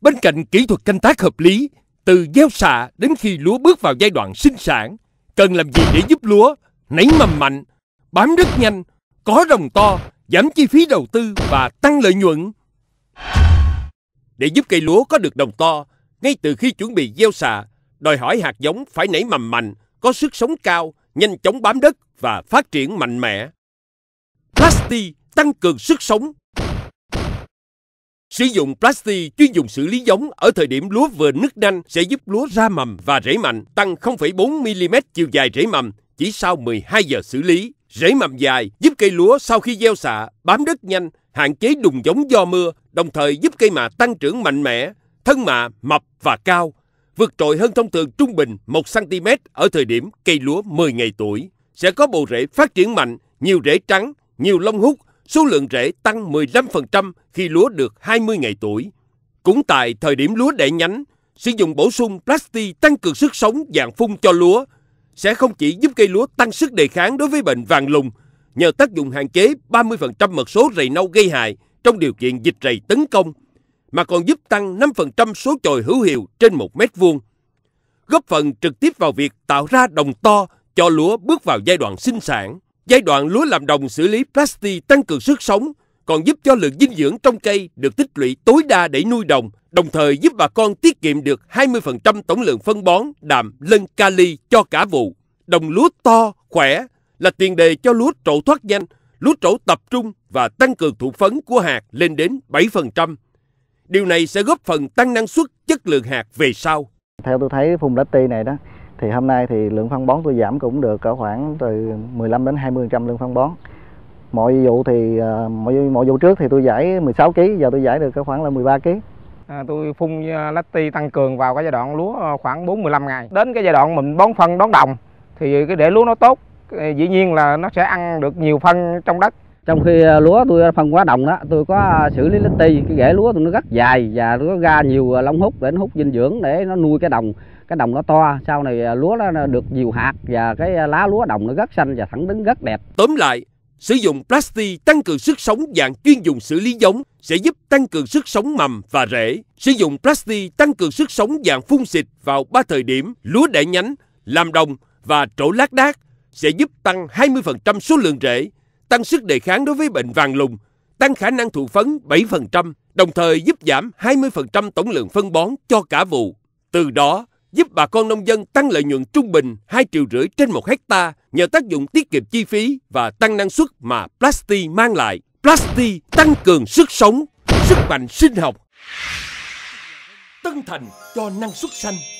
Bên cạnh kỹ thuật canh tác hợp lý, từ gieo xạ đến khi lúa bước vào giai đoạn sinh sản, cần làm gì để giúp lúa nảy mầm mạnh, bám rất nhanh, có đồng to, giảm chi phí đầu tư và tăng lợi nhuận. Để giúp cây lúa có được đồng to, ngay từ khi chuẩn bị gieo xạ, đòi hỏi hạt giống phải nảy mầm mạnh, có sức sống cao, nhanh chóng bám đất và phát triển mạnh mẽ. Plasti tăng cường sức sống, Sử dụng plasti chuyên dùng xử lý giống ở thời điểm lúa vừa nứt nanh sẽ giúp lúa ra mầm và rễ mạnh tăng 0,4mm chiều dài rễ mầm chỉ sau 12 giờ xử lý. Rễ mầm dài giúp cây lúa sau khi gieo xạ bám đất nhanh, hạn chế đùng giống do mưa, đồng thời giúp cây mạ tăng trưởng mạnh mẽ, thân mạ mập và cao, vượt trội hơn thông thường trung bình 1cm ở thời điểm cây lúa 10 ngày tuổi. Sẽ có bộ rễ phát triển mạnh, nhiều rễ trắng, nhiều lông hút, số lượng rễ tăng 15% khi lúa được 20 ngày tuổi. Cũng tại thời điểm lúa đẻ nhánh, sử dụng bổ sung plasti tăng cường sức sống dạng phun cho lúa sẽ không chỉ giúp cây lúa tăng sức đề kháng đối với bệnh vàng lùng nhờ tác dụng hạn chế 30% mật số rầy nâu gây hại trong điều kiện dịch rầy tấn công, mà còn giúp tăng 5% số chồi hữu hiệu trên 1 mét vuông, góp phần trực tiếp vào việc tạo ra đồng to cho lúa bước vào giai đoạn sinh sản. Giai đoạn lúa làm đồng xử lý plasti tăng cường sức sống, còn giúp cho lượng dinh dưỡng trong cây được tích lũy tối đa để nuôi đồng, đồng thời giúp bà con tiết kiệm được 20% tổng lượng phân bón, đạm, lân kali cho cả vụ. Đồng lúa to, khỏe là tiền đề cho lúa trổ thoát nhanh, lúa trổ tập trung và tăng cường thụ phấn của hạt lên đến 7%. Điều này sẽ góp phần tăng năng suất chất lượng hạt về sau. Theo tôi thấy vùng đất tây này đó thì hôm nay thì lượng phân bón tôi giảm cũng được cỡ khoảng từ 15 đến 20 trăm lượng phân bón mọi vụ thì ờ, mọi mọi vụ trước thì tôi giải 16 kg giờ tôi giải được cỡ khoảng là 13 kg À, tôi phun ờ, latti tăng cường vào cái giai đoạn lúa ờ, khoảng 45 ngày. Đến cái giai đoạn mình bón phân đón đồng thì cái để lúa nó tốt dĩ nhiên là nó sẽ ăn được nhiều phân trong đất trong khi ờ, lúa tôi phân quá đồng đó tôi có xử lý lít ti cái rễ lúa tôi nó rất dài và nó ra nhiều ờ, lông hút để nó hút dinh dưỡng để nó nuôi cái đồng cái đồng nó to sau này ờ, lúa nó được nhiều hạt và cái lá lúa đồng nó rất xanh và thẳng đứng rất đẹp tóm lại sử dụng plastic tăng cường sức sống dạng chuyên dùng xử lý giống sẽ giúp tăng cường sức sống mầm và rễ sử dụng plastic tăng cường sức sống dạng phun xịt vào ba thời điểm lúa đẻ nhánh làm đồng và trổ lát đác sẽ giúp tăng 20% số lượng rễ tăng sức đề kháng đối với bệnh vàng lùng, tăng khả năng thụ phấn 7%, đồng thời giúp giảm 20% tổng lượng phân bón cho cả vụ. Từ đó, giúp bà con nông dân tăng lợi nhuận trung bình 2 triệu rưỡi trên 1 hecta nhờ tác dụng tiết kiệm chi phí và tăng năng suất mà Plasti mang lại. Plasti tăng cường sức sống, sức mạnh sinh học. Tân Thành cho năng suất xanh.